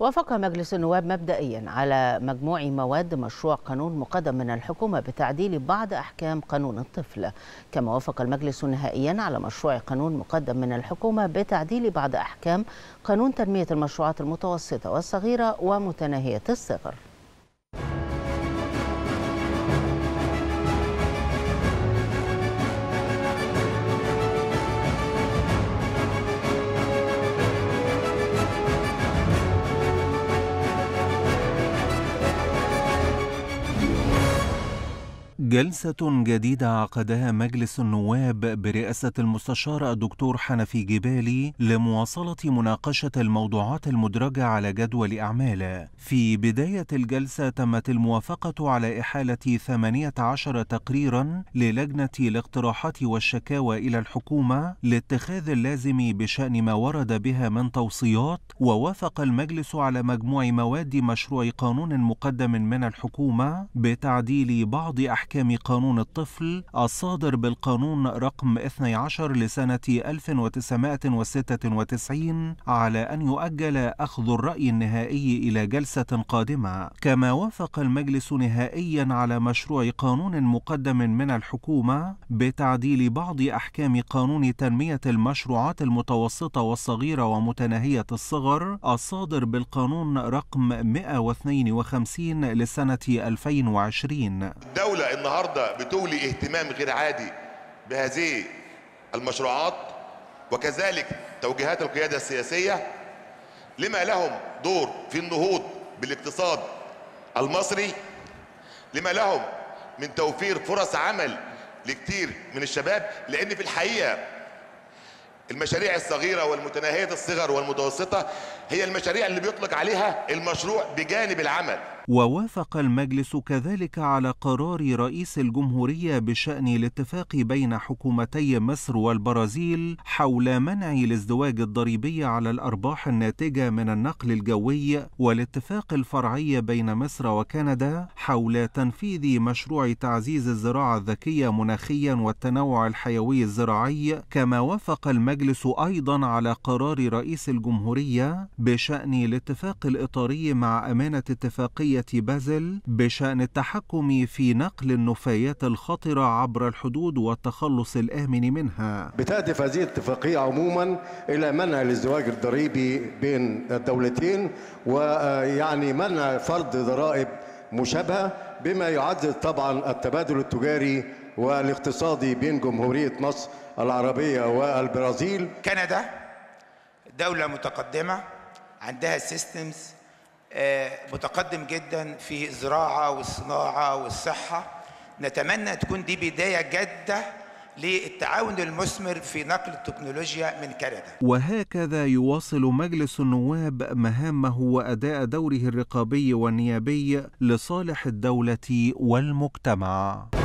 وافق مجلس النواب مبدئيا على مجموع مواد مشروع قانون مقدم من الحكومة بتعديل بعض أحكام قانون الطفل كما وافق المجلس نهائيا على مشروع قانون مقدم من الحكومة بتعديل بعض أحكام قانون تنمية المشروعات المتوسطة والصغيرة ومتناهية الصغر جلسة جديدة عقدها مجلس النواب برئاسة المستشار الدكتور حنفي جبالي لمواصلة مناقشة الموضوعات المدرجة على جدول أعماله. في بداية الجلسة تمت الموافقة على إحالة 18 تقريرا للجنة الاقتراحات والشكاوى إلى الحكومة لاتخاذ اللازم بشأن ما ورد بها من توصيات، ووافق المجلس على مجموع مواد مشروع قانون مقدم من الحكومة بتعديل بعض أحكام إحكام قانون الطفل الصادر بالقانون رقم 12 لسنة 1996 على أن يؤجل أخذ الرأي النهائي إلى جلسة قادمة كما وافق المجلس نهائيا على مشروع قانون مقدم من الحكومة بتعديل بعض أحكام قانون تنمية المشروعات المتوسطة والصغيرة ومتناهية الصغر الصادر بالقانون رقم 152 لسنة 2020 دولة النهارده بتولي اهتمام غير عادي بهذه المشروعات وكذلك توجيهات القياده السياسيه لما لهم دور في النهوض بالاقتصاد المصري لما لهم من توفير فرص عمل لكتير من الشباب لان في الحقيقه المشاريع الصغيره والمتناهيه الصغر والمتوسطه هي المشاريع اللي بيطلق عليها المشروع بجانب العمل ووافق المجلس كذلك على قرار رئيس الجمهورية بشأن الاتفاق بين حكومتي مصر والبرازيل حول منع الازدواج الضريبي على الأرباح الناتجة من النقل الجوي والاتفاق الفرعي بين مصر وكندا حول تنفيذ مشروع تعزيز الزراعة الذكية مناخيا والتنوع الحيوي الزراعي كما وافق المجلس أيضا على قرار رئيس الجمهورية بشأن الاتفاق الإطاري مع أمانة اتفاقية بازل بشأن التحكم في نقل النفايات الخطرة عبر الحدود والتخلص الآمن منها بتهدف هذه الاتفاقية عموما إلى منع الازدواج الضريبي بين الدولتين ويعني منع فرض ضرائب مشابهة بما يعزز طبعا التبادل التجاري والاقتصادي بين جمهورية مصر العربية والبرازيل كندا دولة متقدمة عندها سيستمز آه، متقدم جدا في الزراعه والصناعه والصحه نتمنى تكون دي بدايه جاده للتعاون المثمر في نقل التكنولوجيا من كندا. وهكذا يواصل مجلس النواب مهامه واداء دوره الرقابي والنيابي لصالح الدوله والمجتمع.